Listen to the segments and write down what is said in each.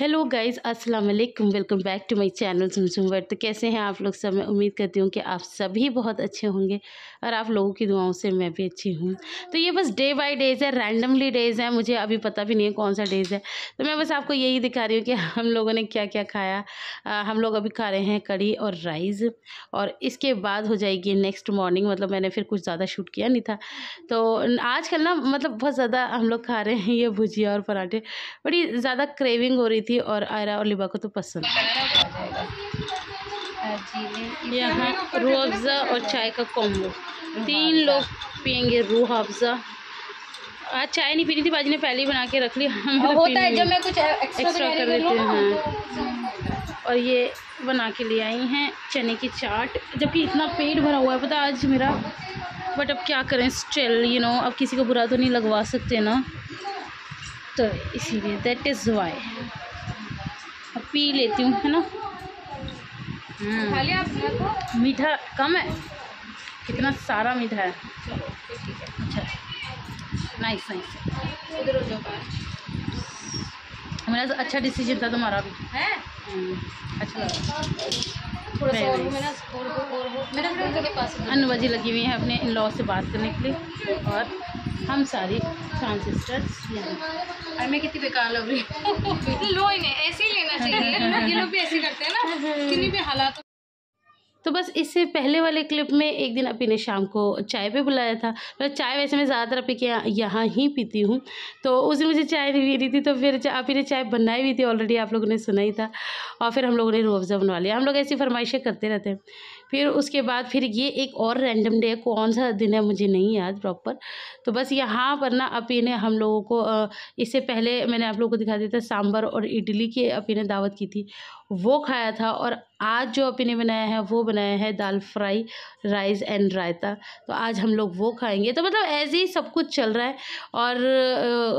Hello guys अस्सलाम वालेकुम welcome back to my channel Sumsum world तो कैसे हैं आप लोग सब मैं उम्मीद करती हूँ कि आप सभी बहुत अच्छे होंगे और आप लोगों की दुआओं से मैं भी अच्छी हूँ तो ये बस डे बाय डेज़ है रैंडमली डेज़ है मुझे अभी पता भी नहीं है कौन सा डेज़ है तो मैं बस आपको यही दिखा रही हूँ कि हम लोगों ने क्या क्या खाया आ, हम लोग अभी खा रहे हैं कड़ी और राइस और इसके बाद हो जाएगी नेक्स्ट मॉर्निंग मतलब मैंने फिर कुछ ज़्यादा शूट किया नहीं था तो आजकल ना मतलब बहुत ज़्यादा हम लोग खा रहे हैं ये भुजिया और पराठे बड़ी ज़्यादा क्रेविंग हो रही थी और आयरा और लिबा को तो पसंद यहाँ रूह अफ़ज़ा और चाय का कॉम्बो तीन लोग पियेंगे रूह अफ़ज़ा आज चाय नहीं पीनी थी बाजी ने पहले ही बना के रख ली हम होता है जब मैं कुछ एक्स्ट्रा कर लेते हैं और ये बना के ले आई हैं चने की चाट जबकि इतना पेट भरा हुआ है पता आज मेरा बट अब क्या करें स्टिल यू नो अब किसी को बुरा तो नहीं लगवा सकते ना तो इसीलिए दैट इज़ वाई पी लेती हूँ है ना हम्म। मीठा कम है कितना सारा मीठा है अच्छा नाइस नाइस तो अच्छा डिसीजन था तुम्हारा भी है हम्म, अच्छा लगा जी लगी हुई है अपने इन लॉ से बात करने के लिए हम्म। और हम सारी साउंड सिस्टर्स यहाँ और मैं कितनी बेकार लग रही हूँ लो इन्हें ऐसे ही लेना चाहिए ये लोग भी ऐसे करते हैं ना किन्हीं भी हालात तो बस इससे पहले वाले क्लिप में एक दिन अपी ने शाम को चाय पे बुलाया था मतलब तो चाय वैसे मैं ज़्यादातर अपी के यहाँ ही पीती हूँ तो उस दिन मुझे चाय नहीं पी थी तो फिर अपी ने चाय बनाई हुई थी ऑलरेडी आप लोगों ने सुना ही था और फिर हम लोगों ने रूह अफ़ज़ा बनवा लिया हम लोग ऐसी फरमाइशें करते रहते हैं फिर उसके बाद फिर ये एक और रैंडम डे कौन सा दिन है मुझे नहीं याद प्रॉपर तो बस यहाँ पर ना अपी ने हम लोगों को इससे पहले मैंने आप लोगों को दिखा दिया था सांभर और इडली की अपी ने दावत की थी वो खाया था और आज जो अपने बनाया है वो बनाया है दाल फ्राई राइस एंड रायता तो आज हम लोग वो खाएंगे तो मतलब ऐसे ही सब कुछ चल रहा है और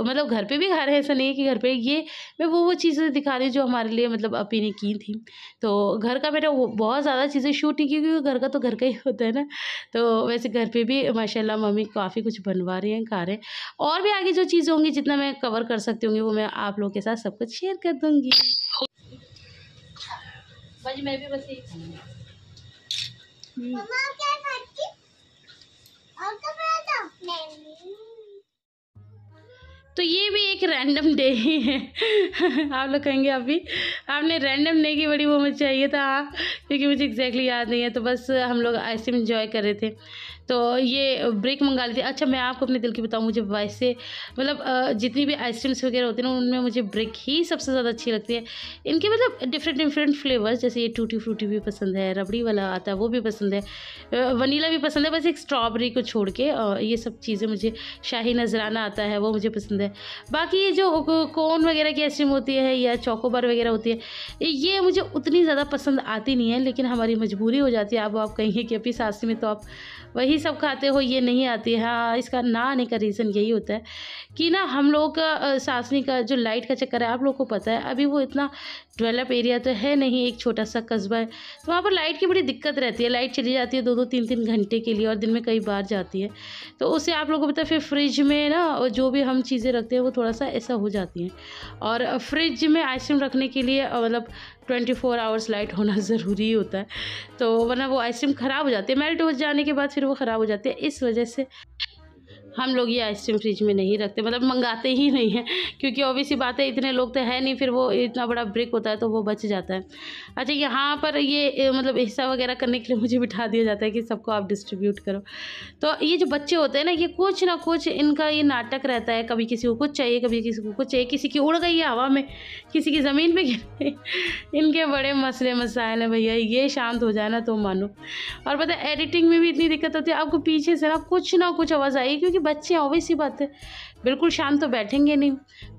आ, मतलब घर पे भी खा रहे हैं ऐसा नहीं है कि घर पे ये मैं वो वो चीज़ें दिखा रही जो हमारे लिए मतलब अपी ने की थी तो घर का मेरा बहुत ज़्यादा चीज़ें शूट नहीं क्योंकि घर का तो घर का ही होता है ना तो वैसे घर पर भी माशाला मम्मी काफ़ी कुछ बनवा रही हैं खा रहे हैं और भी आगे जो चीज़ें होंगी जितना मैं कवर कर सकती हूँ वो मैं आप लोगों के साथ सब कुछ शेयर कर दूँगी भाजी मैं भी बस हम्म। मम्मा क्या और तो मैं तो ये भी एक रैंडम डे ही है आप लोग कहेंगे अभी आपने रैंडम डे की बड़ी वो मुझे चाहिए था तो क्योंकि मुझे एग्जैक्टली याद नहीं है तो बस हम लोग ऐसे इन्जॉय इंजॉय कर रहे थे तो ये ब्रेक मंगा लेती अच्छा मैं आपको अपने दिल की बताऊँ मुझे वैसे मतलब जितनी भी आइसक्रीम्स वगैरह होती है ना उनमें मुझे ब्रेक ही सबसे ज़्यादा अच्छी लगती है इनके मतलब डिफरेंट डिफरेंट फ्लेवर्स जैसे ये टूटी फ्रूटी भी पसंद है रबड़ी वाला आता है वो भी पसंद है वनीला भी पसंद है बस एक स्ट्रॉबेरी को छोड़ के ये सब चीज़ें मुझे शाही नजराना आता है वो मुझे पसंद है बाकी ये जो कोन वगैरह की आइसक्रीम होती है या चौकोबार वगैरह होती है ये मुझे उतनी ज़्यादा पसंद आती नहीं है लेकिन हमारी मजबूरी हो जाती है अब आप कहेंगे कि अपनी सासी में तो आप वही यही सब खाते हो ये नहीं आती है हाँ इसका ना आने का रीज़न यही होता है कि ना हम लोग का सासनी का जो लाइट का चक्कर है आप लोग को पता है अभी वो इतना डेवलप एरिया तो है नहीं एक छोटा सा कस्बा है तो वहाँ पर लाइट की बड़ी दिक्कत रहती है लाइट चली जाती है दो दो तीन तीन घंटे के लिए और दिन में कई बार जाती है तो उससे आप लोगों को पता है फिर फ्रिज में ना जो भी हम चीज़ें रखते हैं वो थोड़ा सा ऐसा हो जाती हैं और फ्रिज में आइसक्रीम रखने के लिए मतलब ट्वेंटी फोर आवर्स लाइट होना ज़रूरी होता है तो वरना वो आइसक्रीम ख़राब हो जाती है मेल्ट हो जाने के बाद फिर वो ख़राब हो जाती है इस वजह से हम लोग ये आइसक्रीम फ्रिज में नहीं रखते मतलब मंगाते ही नहीं हैं क्योंकि ऑब्वियस ही बात है इतने लोग तो है नहीं फिर वो इतना बड़ा ब्रेक होता है तो वो बच जाता है अच्छा यहाँ पर ये मतलब हिस्सा वगैरह करने के लिए मुझे बिठा दिया जाता है कि सबको आप डिस्ट्रीब्यूट करो तो ये जो बच्चे होते हैं ना ये कुछ ना कुछ इनका ये नाटक रहता है कभी किसी को कुछ चाहिए कभी किसी को कुछ चाहिए किसी की उड़ गई है हवा में किसी की ज़मीन पर गिर गई इनके बड़े मसले मसाइल हैं भैया ये शांत हो जाए ना तो मानो और पता एडिटिंग में भी इतनी दिक्कत होती है आपको पीछे से ना कुछ ना कुछ आवाज़ आई क्योंकि बच्चे हैं ऑब्वियस ही बात है बिल्कुल शांत तो बैठेंगे नहीं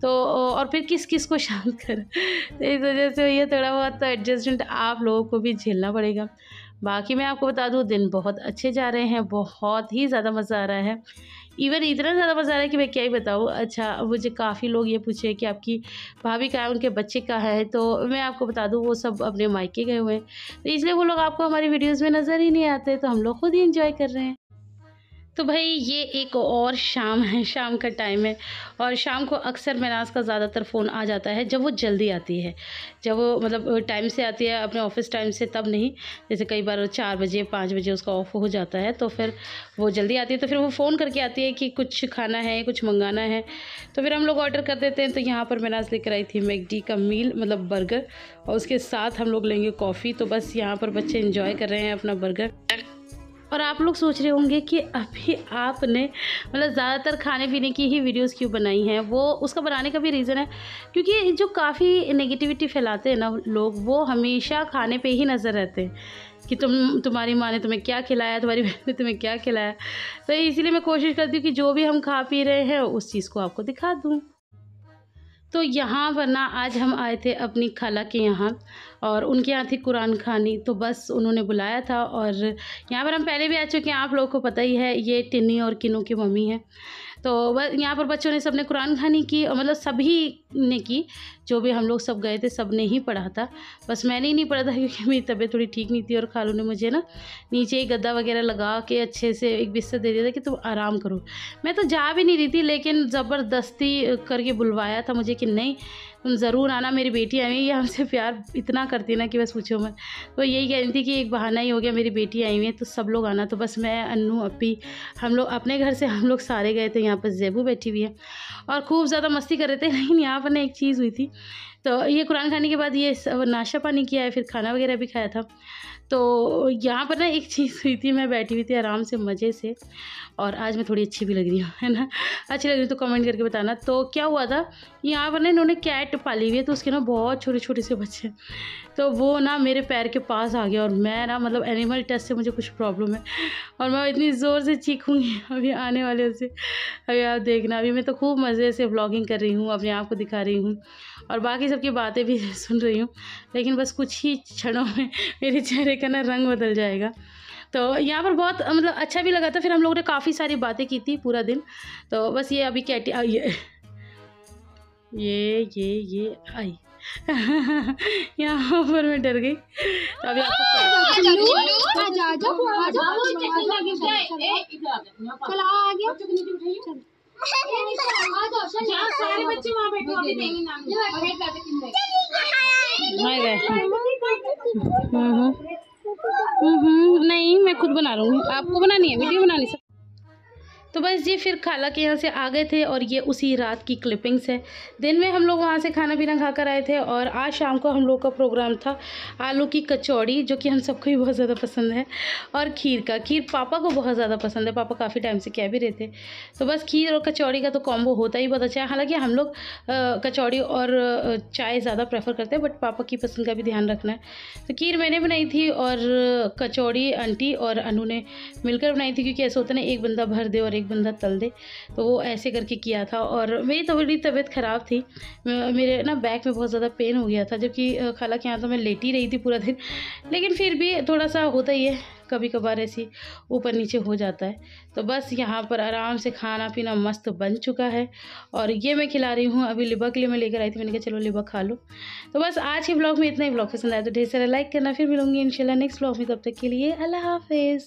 तो और फिर किस किस को शांत कर तो इस वजह से ये थोड़ा बहुत तो एडजस्टमेंट आप लोगों को भी झेलना पड़ेगा बाकी मैं आपको बता दूँ दिन बहुत अच्छे जा रहे हैं बहुत ही ज़्यादा मज़ा आ रहा है इवन इतना ज़्यादा मज़ा आ रहा है कि मैं क्या ही बताऊँ अच्छा मुझे काफ़ी लोग ये पूछे कि आपकी भाभी कहाँ है उनके बच्चे कहाँ हैं तो मैं आपको बता दूँ वो सब अपने मायके गए हुए हैं तो इसलिए वो लोग आपको हमारी वीडियोज़ में नज़र ही नहीं आते तो हम लोग खुद ही इंजॉय कर रहे हैं तो भाई ये एक और शाम है शाम का टाइम है और शाम को अक्सर मनाज का ज़्यादातर फ़ोन आ जाता है जब वो जल्दी आती है जब वो मतलब टाइम से आती है अपने ऑफिस टाइम से तब नहीं जैसे कई बार चार बजे पाँच बजे उसका ऑफ हो जाता है तो फिर वो जल्दी आती है तो फिर वो फ़ोन करके आती है कि कुछ खाना है कुछ मंगाना है तो फिर हम लोग ऑर्डर कर देते हैं तो यहाँ पर मनाज लेकर आई थी मैगडी का मील मतलब बर्गर और उसके साथ हम लोग लेंगे कॉफ़ी तो बस यहाँ पर बच्चे इन्जॉय कर रहे हैं अपना बर्गर और आप लोग सोच रहे होंगे कि अभी आपने मतलब ज़्यादातर खाने पीने की ही वीडियोस क्यों बनाई हैं वो उसका बनाने का भी रीज़न है क्योंकि जो काफ़ी नेगेटिविटी फैलाते हैं ना लोग वो हमेशा खाने पे ही नज़र रहते हैं कि तुम तुम्हारी माँ ने तुम्हें क्या खिलाया तुम्हारी बहन ने तुम्हें क्या खिलाया तो इसीलिए मैं कोशिश करती हूँ कि जो भी हम खा पी रहे हैं उस चीज़ को आपको दिखा दूँ तो यहाँ वरना आज हम आए थे अपनी खाला के यहाँ और उनके यहाँ थी कुरान खानी तो बस उन्होंने बुलाया था और यहाँ पर हम पहले भी आ चुके हैं आप लोगों को पता ही है ये टिन्नी और किनू की मम्मी है तो यहाँ पर बच्चों ने सबने कुरान खानी की मतलब सभी ने की जो भी हम लोग सब गए थे सब ने ही पढ़ा था बस मैंने ही नहीं पढ़ा था क्योंकि मेरी तबीयत थोड़ी ठीक नहीं थी और खालू ने मुझे ना नीचे ही गद्दा वगैरह लगा के अच्छे से एक बिस्तर दे दिया था कि तुम आराम करो मैं तो जा भी नहीं रही थी लेकिन ज़बरदस्ती करके बुलवाया था मुझे कि नहीं ज़रूर आना मेरी बेटी आई हुई है हमसे प्यार इतना करती ना कि बस पूछो मत तो यही कह रही थी कि एक बहाना ही हो गया मेरी बेटी आई हुई है तो सब लोग आना तो बस मैं अन्नू अपी हम लोग अपने घर से हम लोग सारे गए थे यहाँ पर जेबू बैठी हुई है और खूब ज़्यादा मस्ती कर रहे थे लेकिन यहाँ पर ना एक चीज़ हुई थी तो ये कुरान खाने के बाद ये नाश्ता पानी किया है फिर खाना वगैरह भी खाया था तो यहाँ पर ना एक चीज़ हुई थी मैं बैठी हुई थी आराम से मज़े से और आज मैं थोड़ी अच्छी भी लग रही हूँ है ना अच्छी लग रही तो कमेंट करके बताना तो क्या हुआ था यहाँ पर ना इन्होंने कैट पाली हुई है तो उसके ना बहुत छोटे छोटे से बच्चे तो वो ना मेरे पैर के पास आ गया और मैं ना मतलब एनिमल टेस्ट से मुझे कुछ प्रॉब्लम है और मैं इतनी ज़ोर से चीखूँगी अभी आने वाले से अभी आप देखना अभी मैं तो खूब मज़े से ब्लॉगिंग कर रही हूँ अपने आप को दिखा रही हूँ और बाकी सबकी बातें भी सुन रही हूँ लेकिन बस कुछ ही क्षणों में मेरे चेहरे देखा ना रंग बदल जाएगा तो यहाँ पर बहुत मतलब अच्छा भी लगा था फिर हम लोगों ने काफ़ी सारी बातें की थी पूरा दिन तो बस ये अभी कैटी ये ये ये ये आई यहाँ पर मैं डर गई तो अभी आपको सारे बच्चे बैठे अभी देंगे नाम हम्म, नहीं मैं खुद बना हूँ आपको बनानी है वीडियो बनानी सर तो बस ये फिर खाला के यहाँ से आ गए थे और ये उसी रात की क्लिपिंग्स है दिन में हम लोग वहाँ से खाना पीना खा कर आए थे और आज शाम को हम लोग का प्रोग्राम था आलू की कचौड़ी जो कि हम सबको ही बहुत ज़्यादा पसंद है और खीर का खीर पापा को बहुत ज़्यादा पसंद है पापा काफ़ी टाइम से कह भी रहे थे तो बस खीर और कचौड़ी का तो कॉम्बो होता ही बहुत अच्छा है हालाँकि हम लोग कचौड़ी और चाय ज़्यादा प्रेफर करते हैं बट पापा की पसंद का भी ध्यान रखना है तो खीर मैंने बनाई थी और कचौड़ी आंटी और अनु ने मिलकर बनाई थी क्योंकि ऐसा होता ना एक बंदा भर दे और एक एक बंदा तल दे तो वो ऐसे करके किया था और मेरी थोड़ी तबीयत ख़राब थी मेरे ना बैक में बहुत ज़्यादा पेन हो गया था जबकि खाला के यहाँ तो मैं लेटी रही थी पूरा दिन लेकिन फिर भी थोड़ा सा होता ही है कभी कभार ऐसी ऊपर नीचे हो जाता है तो बस यहाँ पर आराम से खाना पीना मस्त बन चुका है और ये मैं खिला रही हूँ अभी लिबा के लिए मैं लेकर आई थी मैंने कहा चलो लिबा खा लो तो बस आज के ब्लॉग में इतना ही ब्लॉग पसंद आया तो ढेर सारा लाइक करना फिर मिलूंगी इंशाल्लाह नेक्स्ट ब्लॉग में तब तक के लिए अल्लाह हाफिज़